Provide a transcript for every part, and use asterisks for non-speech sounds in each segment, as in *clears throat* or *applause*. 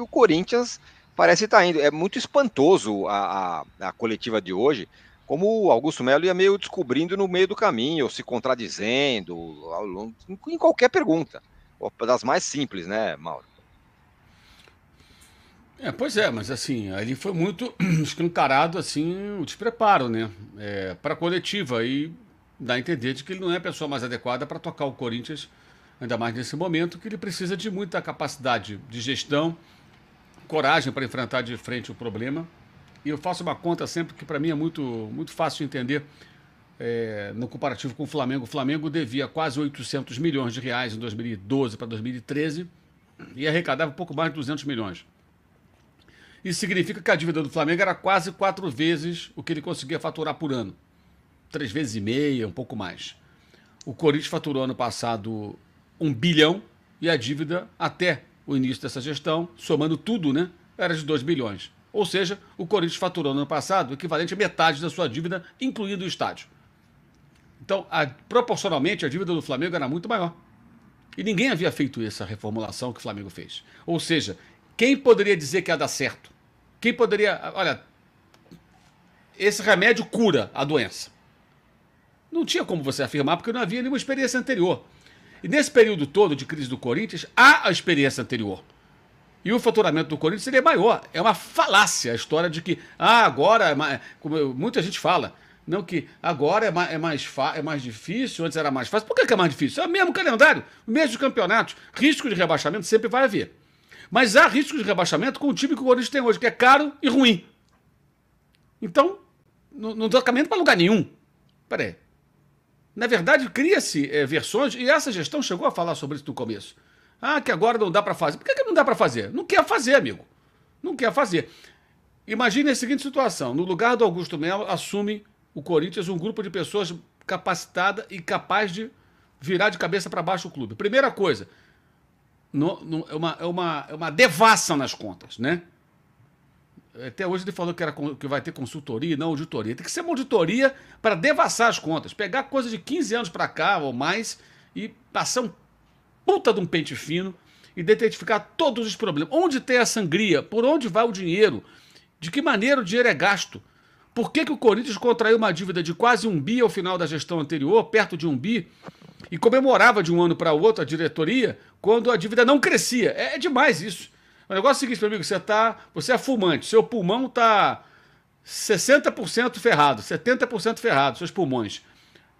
o Corinthians parece estar tá indo. É muito espantoso a, a, a coletiva de hoje, como o Augusto Melo ia meio descobrindo no meio do caminho, ou se contradizendo, longo, em qualquer pergunta, das mais simples, né, Mauro? É, pois é, mas assim, ali foi muito *clears throat* escancarado assim o despreparo, né? É, para a coletiva. E dá a entender de que ele não é a pessoa mais adequada para tocar o Corinthians, ainda mais nesse momento, que ele precisa de muita capacidade de gestão, coragem para enfrentar de frente o problema. E eu faço uma conta sempre que para mim é muito, muito fácil de entender. É, no comparativo com o Flamengo, o Flamengo devia quase 800 milhões de reais em 2012 para 2013 e arrecadava um pouco mais de 200 milhões. Isso significa que a dívida do Flamengo era quase quatro vezes o que ele conseguia faturar por ano. Três vezes e meia, um pouco mais. O Corinthians faturou ano passado um bilhão e a dívida até o início dessa gestão, somando tudo, né, era de 2 bilhões. Ou seja, o Corinthians faturou no ano passado o equivalente a metade da sua dívida, incluindo o estádio. Então, a, proporcionalmente, a dívida do Flamengo era muito maior. E ninguém havia feito essa reformulação que o Flamengo fez. Ou seja, quem poderia dizer que ia dar certo? Quem poderia. Olha, esse remédio cura a doença. Não tinha como você afirmar, porque não havia nenhuma experiência anterior. E nesse período todo de crise do Corinthians, há a experiência anterior. E o faturamento do Corinthians seria maior. É uma falácia a história de que, ah, agora, é como muita gente fala, não que agora é mais, é mais, é mais difícil, antes era mais fácil. Por que, é mais difícil? É o mesmo calendário, o mesmo campeonato. Risco de rebaixamento sempre vai haver. Mas há risco de rebaixamento com o time que o Corinthians tem hoje, que é caro e ruim. Então, não, não dá caminho para lugar nenhum. Peraí, na verdade, cria-se é, versões, e essa gestão chegou a falar sobre isso no começo. Ah, que agora não dá para fazer. Por que, que não dá para fazer? Não quer fazer, amigo. Não quer fazer. Imagine a seguinte situação: no lugar do Augusto Melo, assume o Corinthians um grupo de pessoas capacitada e capaz de virar de cabeça para baixo o clube. Primeira coisa, no, no, é, uma, é, uma, é uma devassa nas contas, né? Até hoje ele falou que, era, que vai ter consultoria e não auditoria. Tem que ser uma auditoria para devassar as contas. Pegar coisa de 15 anos para cá ou mais e passar um puta de um pente fino e identificar todos os problemas. Onde tem a sangria? Por onde vai o dinheiro? De que maneira o dinheiro é gasto? Por que, que o Corinthians contraiu uma dívida de quase um bi ao final da gestão anterior, perto de um bi, e comemorava de um ano para o outro a diretoria quando a dívida não crescia? É, é demais isso. O negócio é o seguinte, meu amigo, você tá, você é fumante, seu pulmão está 60% ferrado, 70% ferrado, seus pulmões.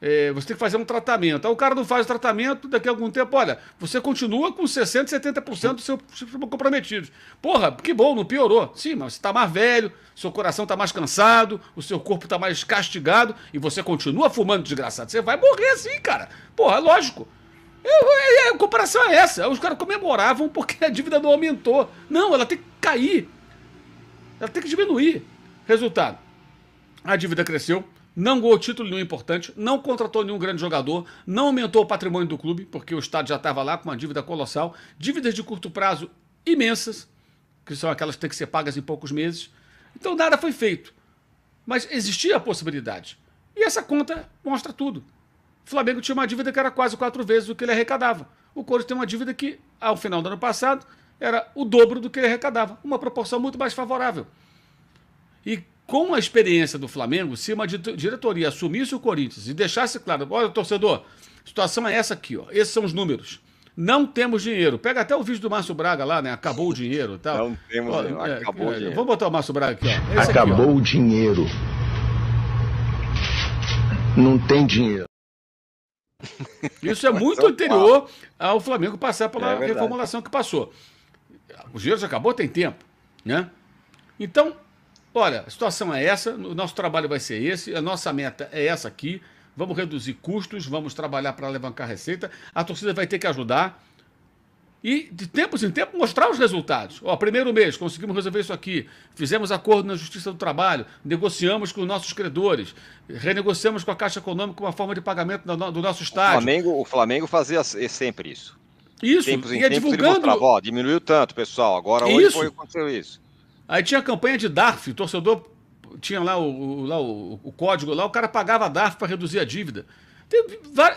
É, você tem que fazer um tratamento. Aí o cara não faz o tratamento, daqui a algum tempo, olha, você continua com 60%, 70% dos seus comprometidos. Porra, que bom, não piorou. Sim, mas você está mais velho, seu coração está mais cansado, o seu corpo está mais castigado e você continua fumando, desgraçado. Você vai morrer assim, cara. Porra, lógico. Eu, a comparação é essa. Os caras comemoravam porque a dívida não aumentou. Não, ela tem que cair. Ela tem que diminuir. Resultado: a dívida cresceu, não ganhou título nenhum importante, não contratou nenhum grande jogador, não aumentou o patrimônio do clube, porque o Estado já estava lá com uma dívida colossal, dívidas de curto prazo imensas, que são aquelas que têm que ser pagas em poucos meses. Então nada foi feito. Mas existia a possibilidade. E essa conta mostra tudo. O Flamengo tinha uma dívida que era quase quatro vezes o que ele arrecadava. O Corinthians tem uma dívida que, ao final do ano passado, era o dobro do que ele arrecadava. Uma proporção muito mais favorável. E com a experiência do Flamengo, se uma diretoria assumisse o Corinthians e deixasse claro, olha, torcedor, a situação é essa aqui, ó. Esses são os números. Não temos dinheiro. Pega até o vídeo do Márcio Braga lá, né? Acabou o dinheiro e tal. Não temos dinheiro. É, acabou é, o dinheiro. Vamos botar o Márcio Braga aqui, ó. Esse Acabou aqui, ó. o dinheiro. Não tem dinheiro. *laughs* Isso é muito é anterior ao Flamengo passar pela é reformulação que passou. O dinheiro já acabou, tem tempo, né? Então, olha, a situação é essa, o nosso trabalho vai ser esse, a nossa meta é essa aqui. Vamos reduzir custos, vamos trabalhar para levantar receita. A torcida vai ter que ajudar e, de tempos em tempo mostrar os resultados. Ó, primeiro mês, conseguimos resolver isso aqui, fizemos acordo na Justiça do Trabalho, negociamos com nossos credores, renegociamos com a Caixa Econômica uma forma de pagamento do nosso estádio. O Flamengo, o Flamengo fazia eh, sempre isso. Isso, tempos em e é tempos divulgando... ele mostrava, ó, diminuiu tanto, pessoal, agora isso. hoje foi, aconteceu isso. Aí tinha a campanha de DARF, o torcedor tinha lá o, o lá o, o código lá, o cara pagava DARF para reduzir a dívida.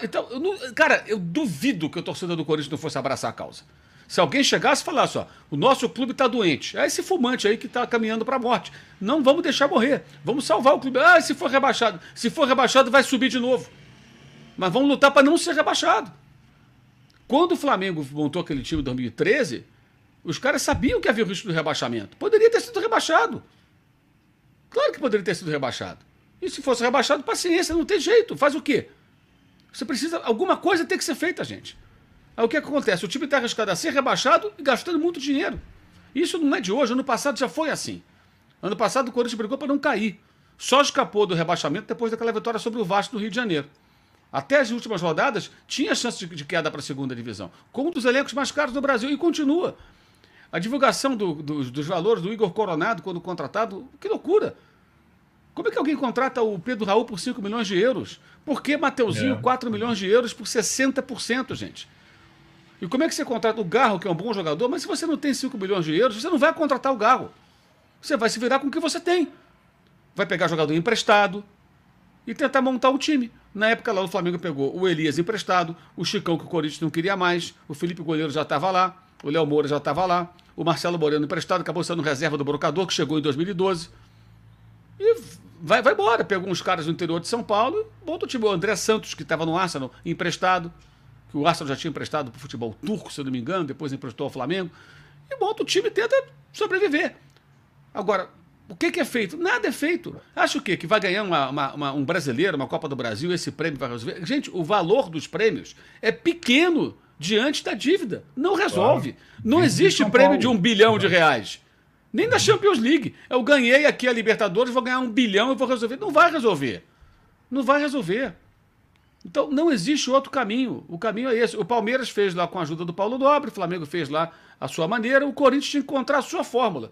Então, eu não, cara, eu duvido que o torcedor do Corinthians não fosse abraçar a causa. Se alguém chegasse e falasse, ó, o nosso clube está doente, é esse fumante aí que está caminhando para a morte. Não vamos deixar morrer, vamos salvar o clube. Ah, se for rebaixado, se for rebaixado vai subir de novo. Mas vamos lutar para não ser rebaixado. Quando o Flamengo montou aquele time em 2013, os caras sabiam que havia o risco do rebaixamento. Poderia ter sido rebaixado. Claro que poderia ter sido rebaixado. E se fosse rebaixado, paciência, não tem jeito. Faz o quê? Você precisa. Alguma coisa tem que ser feita, gente. Aí o que é acontece? O time está arriscado a ser rebaixado e gastando muito dinheiro. Isso não é de hoje, ano passado já foi assim. Ano passado o Corinthians brigou para não cair. Só escapou do rebaixamento depois daquela vitória sobre o Vasco no Rio de Janeiro. Até as últimas rodadas, tinha chance de, queda para a segunda divisão. Com um dos elencos mais caros do Brasil e continua. A divulgação do, do, dos valores do Igor Coronado quando contratado, que loucura! Como é que alguém contrata o Pedro Raul por 5 milhões de euros? Por que Mateuzinho, é. 4 milhões de euros por 60%, gente? E como é que você contrata o Garro, que é um bom jogador, mas se você não tem 5 milhões de euros, você não vai contratar o Garro. Você vai se virar com o que você tem. Vai pegar jogador emprestado e tentar montar um time. Na época lá o Flamengo pegou o Elias emprestado, o Chicão que o Corinthians não queria mais, o Felipe Goleiro já estava lá, o Léo Moura já estava lá, o Marcelo Moreno emprestado, acabou sendo reserva do Brocador, que chegou em 2012. E vai, vai embora. Pegou uns caras do interior de São Paulo, o time. o André Santos, que estava no Arsenal, emprestado, que o Arsenal já tinha emprestado para o futebol turco, se eu não me engano, depois emprestou ao Flamengo, e bota o time e tenta sobreviver. Agora, o que, que, é feito? Nada é feito. Acha o quê? Que vai ganhar uma, uma, uma, um brasileiro, uma Copa do Brasil, esse prêmio vai resolver? Gente, o valor dos prêmios é pequeno diante da dívida. Não resolve. Claro. Não existe prêmio de um bilhão de reais. Nem da Champions League. Eu ganhei aqui a Libertadores, vou ganhar um bilhão e vou resolver. Não vai resolver. Não vai resolver. Então não existe outro caminho. O caminho é esse. O Palmeiras fez lá com a ajuda do Paulo Nobre, o Flamengo fez lá a sua maneira, o Corinthians tinha que encontrar a sua fórmula.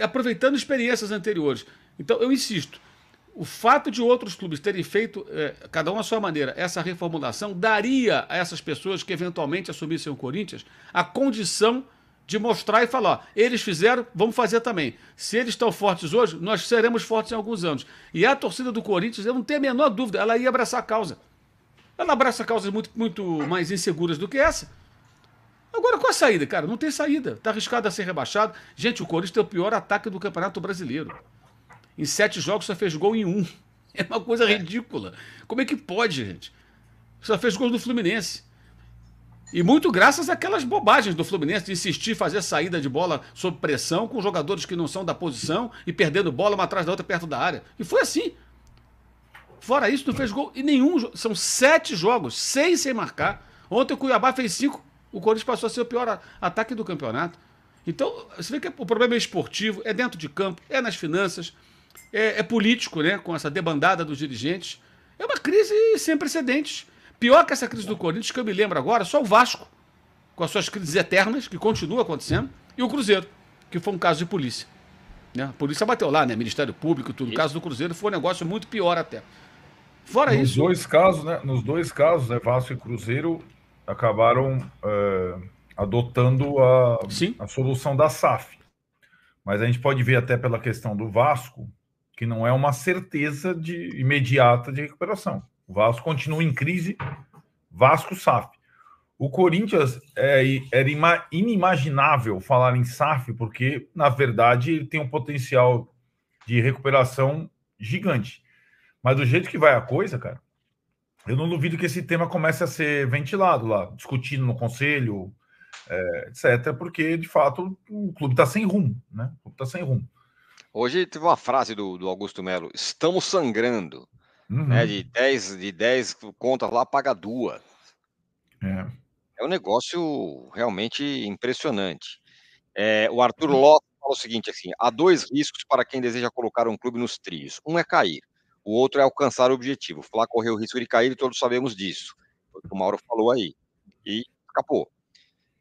Aproveitando experiências anteriores. Então eu insisto. O fato de outros clubes terem feito, eh, cada um à sua maneira, essa reformulação daria a essas pessoas que eventualmente assumissem o Corinthians a condição de mostrar e falar: eles fizeram, vamos fazer também. Se eles estão fortes hoje, nós seremos fortes em alguns anos. E a torcida do Corinthians, eu não tenho a menor dúvida, ela ia abraçar a causa. Ela abraça causas muito, muito mais inseguras do que essa. Agora, qual a saída, cara? Não tem saída. Está arriscado a ser rebaixado. Gente, o Corinthians tem o pior ataque do Campeonato Brasileiro. Em sete jogos só fez gol em um. *laughs* É uma coisa é. ridícula. Como é que pode, gente? Só fez gol do Fluminense. E muito graças àquelas bobagens do Fluminense de insistir fazer saída de bola sob pressão com jogadores que não são da posição e perdendo bola uma atrás da outra perto da área. E foi assim. Fora isso, não fez gol e nenhum. São sete jogos, seis sem marcar. Ontem o Cuiabá fez cinco. O Corinthians passou a ser o pior ataque do campeonato. Então, você vê que o problema é esportivo, é dentro de campo, é nas finanças, é, é político, né? Com essa debandada dos dirigentes. É uma crise sem precedentes Pior que essa crise do Corinthians, que eu me lembro agora, só o Vasco, com as suas crises eternas, que continua acontecendo, e o Cruzeiro, que foi um caso de polícia. Né? A polícia bateu lá, né? Ministério Público, tudo. O caso do Cruzeiro foi um negócio muito pior até. Fora nos isso. Dois casos, né? Nos dois casos, né? Vasco e Cruzeiro acabaram é, adotando a, a, solução da SAF. Mas a gente pode ver até pela questão do Vasco, que não é uma certeza de imediata de recuperação. O Vasco continua em crise, Vasco SAF. O Corinthians é, era inimaginável falar em SAF, porque, na verdade, ele tem um potencial de recuperação gigante. Mas do jeito que vai a coisa, cara, eu não duvido que esse tema comece a ser ventilado lá, discutido no conselho, é, etc., porque, de fato, o clube está sem rumo, né? O clube está sem rumo. Hoje teve uma frase do, do Augusto Melo: estamos sangrando. Né, uhum. Né? De 10 de contas lá, paga duas. É. é um negócio realmente impressionante. É, o Arthur uhum. Lopes fala o seguinte: assim, há dois riscos para quem deseja colocar um clube nos trios. Um é cair, o outro é alcançar o objetivo. O Flá correu o risco de cair e todos sabemos disso. Foi o que o Mauro falou aí. E acabou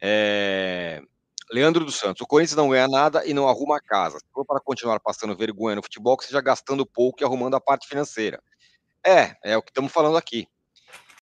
É... Leandro dos Santos, o Corinthians não ganha nada e não arruma a casa. Se for para continuar passando vergonha no futebol, que seja gastando pouco e arrumando a parte financeira. É, é o que estamos falando aqui.